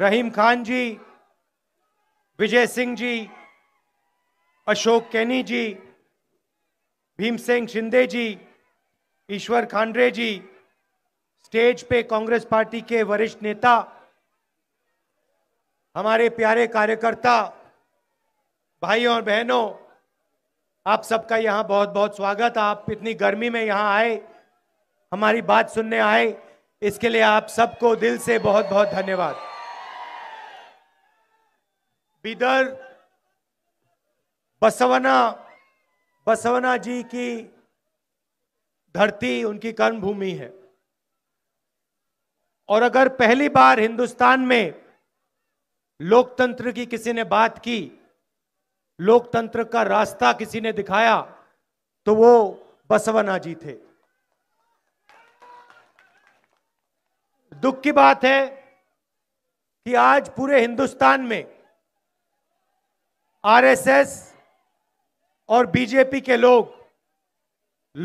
रहीम Khan ji Vijay Singh ji Ashok Kaini ji Bhim Singh Shinde ji Ishwar Khandre ji stage पे Congress party के वरिष्ठ नेता हमारे प्यारे कार्यकर्ता भाइयों और बहनों आप सबका यहाँ बहुत बहुत स्वागत आप इतनी गर्मी में यहाँ आए हमारी बात सुनने आए इसके लिए आप सबको दिल से बहुत बहुत धन्यवाद बिदर बसवना बसवना जी की धरती उनकी कर्मभूमि है और अगर पहली बार हिंदुस्तान में लोकतंत्र की किसी ने बात की लोकतंत्र का रास्ता किसी ने दिखाया तो वो बसवना जी थे दुख की बात है कि आज पूरे हिंदुस्तान में आरएसएस और बीजेपी के लोग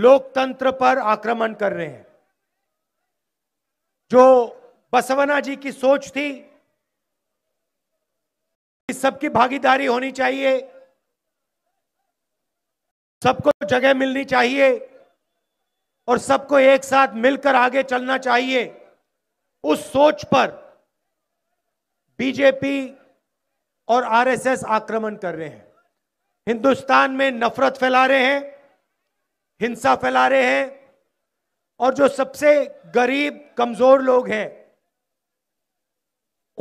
लोकतंत्र पर आक्रमण कर रहे हैं जो बसवना जी की सोच थी कि सबकी भागीदारी होनी चाहिए सबको जगह मिलनी चाहिए और सबको एक साथ मिलकर आगे चलना चाहिए उस सोच पर बीजेपी और आरएसएस आक्रमण कर रहे हैं हिंदुस्तान में नफरत फैला रहे हैं हिंसा फैला रहे हैं और जो सबसे गरीब कमजोर लोग हैं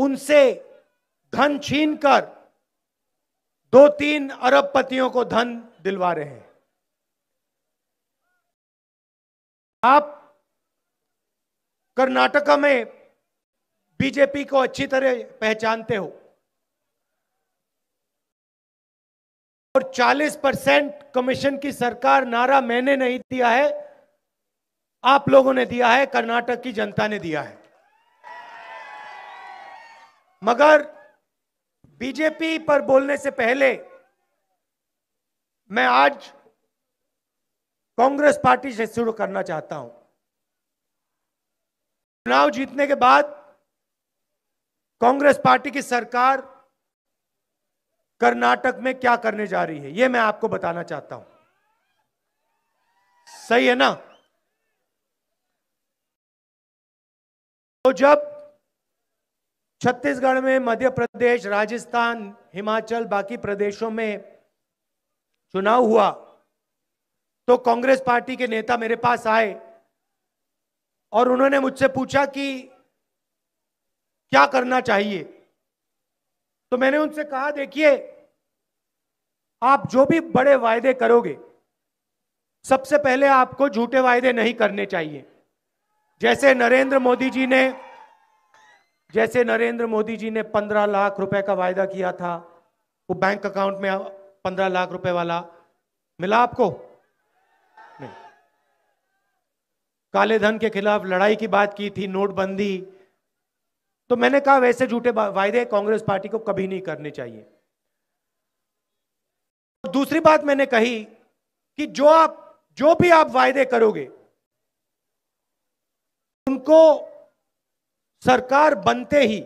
उनसे धन छीन कर दो तीन अरब पतियों को धन दिलवा रहे हैं आप कर्नाटका में बीजेपी को अच्छी तरह पहचानते हो और 40 परसेंट कमीशन की सरकार नारा मैंने नहीं दिया है आप लोगों ने दिया है कर्नाटक की जनता ने दिया है मगर बीजेपी पर बोलने से पहले मैं आज कांग्रेस पार्टी से शुरू करना चाहता हूं चुनाव जीतने के बाद कांग्रेस पार्टी की सरकार कर्नाटक में क्या करने जा रही है यह मैं आपको बताना चाहता हूं सही है ना तो जब छत्तीसगढ़ में मध्य प्रदेश राजस्थान हिमाचल बाकी प्रदेशों में चुनाव हुआ तो कांग्रेस पार्टी के नेता मेरे पास आए और उन्होंने मुझसे पूछा कि क्या करना चाहिए तो मैंने उनसे कहा देखिए आप जो भी बड़े वायदे करोगे सबसे पहले आपको झूठे वायदे नहीं करने चाहिए जैसे नरेंद्र मोदी जी ने जैसे नरेंद्र मोदी जी ने पंद्रह लाख रुपए का वायदा किया था वो बैंक अकाउंट में पंद्रह लाख रुपए वाला मिला आपको नहीं काले धन के खिलाफ लड़ाई की बात की थी नोटबंदी तो मैंने कहा वैसे झूठे वायदे कांग्रेस पार्टी को कभी नहीं करने चाहिए दूसरी बात मैंने कही कि जो आप जो भी आप वायदे करोगे उनको सरकार बनते ही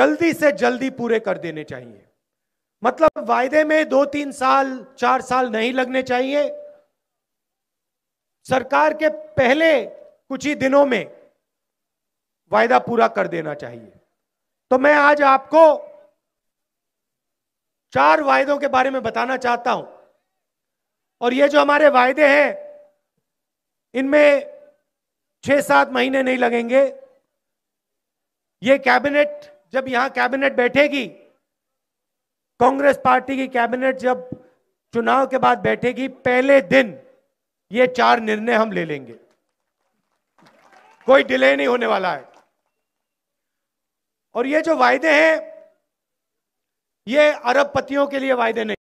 जल्दी से जल्दी पूरे कर देने चाहिए मतलब वायदे में दो तीन साल चार साल नहीं लगने चाहिए सरकार के पहले कुछ ही दिनों में वायदा पूरा कर देना चाहिए तो मैं आज आपको चार वायदों के बारे में बताना चाहता हूं और ये जो हमारे वायदे हैं इनमें छह सात महीने नहीं लगेंगे ये कैबिनेट जब यहां कैबिनेट बैठेगी कांग्रेस पार्टी की कैबिनेट जब चुनाव के बाद बैठेगी पहले दिन ये चार निर्णय हम ले लेंगे कोई डिले नहीं होने वाला है और ये जो वायदे हैं ये अरबपतियों के लिए वायदे नहीं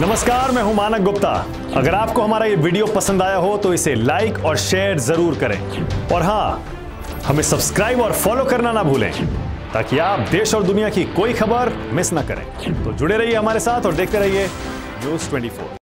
नमस्कार मैं हूं मानक गुप्ता अगर आपको हमारा ये वीडियो पसंद आया हो तो इसे लाइक और शेयर जरूर करें और हां हमें सब्सक्राइब और फॉलो करना ना भूलें ताकि आप देश और दुनिया की कोई खबर मिस ना करें तो जुड़े रहिए हमारे साथ और देखते रहिए न्यूज फोर